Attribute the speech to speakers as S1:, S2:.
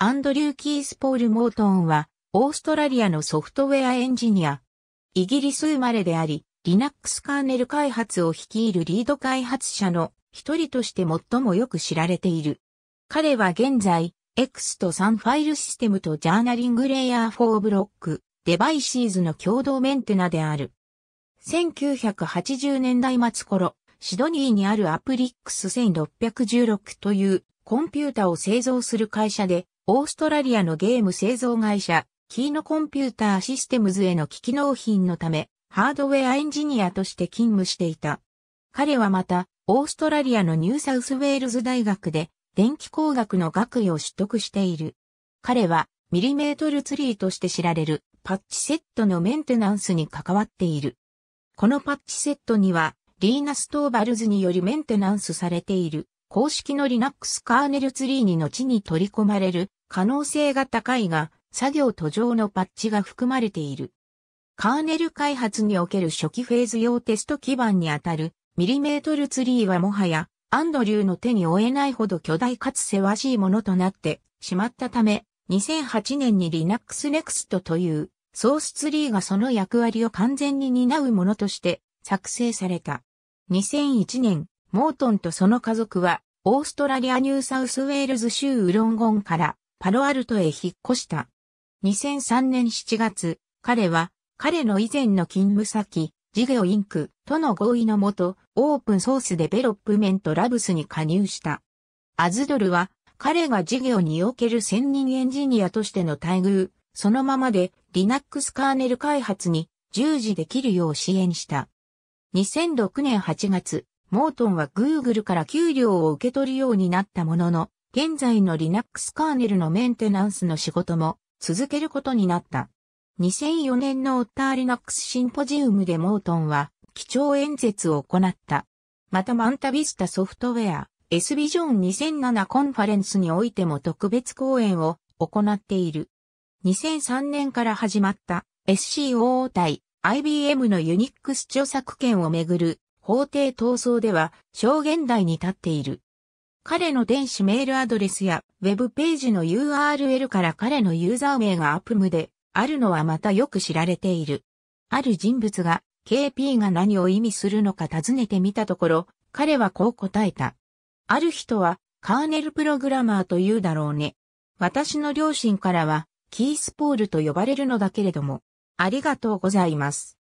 S1: アンドリュー・キース・ポール・モートンは、オーストラリアのソフトウェアエンジニア。イギリス生まれであり、Linux カーネル開発を率いるリード開発者の一人として最もよく知られている。彼は現在、X とサンファイルシステムとジャーナリングレイヤー4ブロック、デバイシーズの共同メンテナである。1980年代末頃、シドニーにあるアプリックス1616というコンピュータを製造する会社でオーストラリアのゲーム製造会社、キーノコンピューターシステムズへの機器納品のため、ハードウェアエンジニアとして勤務していた。彼はまた、オーストラリアのニューサウスウェールズ大学で、電気工学の学位を取得している。彼は、ミリメートルツリーとして知られる、パッチセットのメンテナンスに関わっている。このパッチセットには、リーナ・ストーバルズによりメンテナンスされている、公式の Linux カーネルツリーに後に取り込まれる可能性が高いが、作業途上のパッチが含まれている。カーネル開発における初期フェーズ用テスト基盤にあたるミリメートルツリーはもはやアンドリューの手に負えないほど巨大かつせわしいものとなってしまったため、2008年に Linux Next というソースツリーがその役割を完全に担うものとして作成された。2001年、モートンとその家族はオーストラリアニューサウスウェールズ州ウロンゴンからパロアルトへ引っ越した。2003年7月、彼は、彼の以前の勤務先、事業インクとの合意のもと、オープンソースデベロップメントラブスに加入した。アズドルは、彼が事業における専任エンジニアとしての待遇、そのままで Linux カーネル開発に従事できるよう支援した。2006年8月、モートンは Google から給料を受け取るようになったものの、現在の Linux カーネルのメンテナンスの仕事も続けることになった。2004年のオッター Linux シンポジウムでモートンは基調演説を行った。またマンタビスタソフトウェア S ビジョン2007コンファレンスにおいても特別講演を行っている。2003年から始まった SCOO 対 IBM のユニックス著作権をめぐる法廷闘争では小現代に立っている。彼の電子メールアドレスや Web ページの URL から彼のユーザー名がアップムであるのはまたよく知られている。ある人物が KP が何を意味するのか尋ねてみたところ、彼はこう答えた。ある人はカーネルプログラマーと言うだろうね。私の両親からはキースポールと呼ばれるのだけれども、ありがとうございます。